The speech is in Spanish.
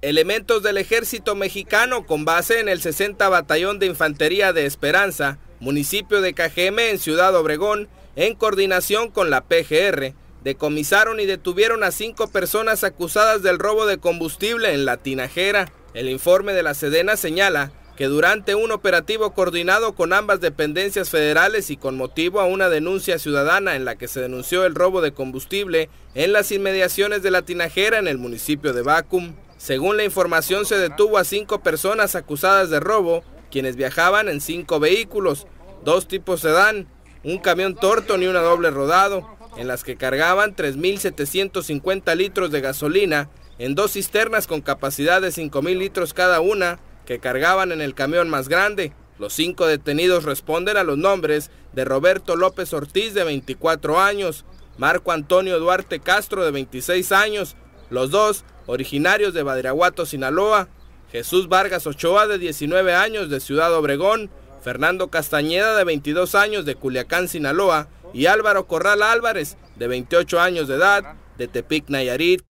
Elementos del ejército mexicano con base en el 60 Batallón de Infantería de Esperanza, municipio de Cajeme en Ciudad Obregón, en coordinación con la PGR, decomisaron y detuvieron a cinco personas acusadas del robo de combustible en la tinajera. El informe de la Sedena señala que durante un operativo coordinado con ambas dependencias federales y con motivo a una denuncia ciudadana en la que se denunció el robo de combustible en las inmediaciones de la tinajera en el municipio de Bacum, según la información, se detuvo a cinco personas acusadas de robo, quienes viajaban en cinco vehículos, dos tipos sedán, un camión torto y una doble rodado, en las que cargaban 3.750 litros de gasolina en dos cisternas con capacidad de 5.000 litros cada una, que cargaban en el camión más grande. Los cinco detenidos responden a los nombres de Roberto López Ortiz, de 24 años, Marco Antonio Duarte Castro, de 26 años, los dos originarios de Badiraguato, Sinaloa, Jesús Vargas Ochoa, de 19 años, de Ciudad Obregón, Fernando Castañeda, de 22 años, de Culiacán, Sinaloa, y Álvaro Corral Álvarez, de 28 años de edad, de Tepic, Nayarit.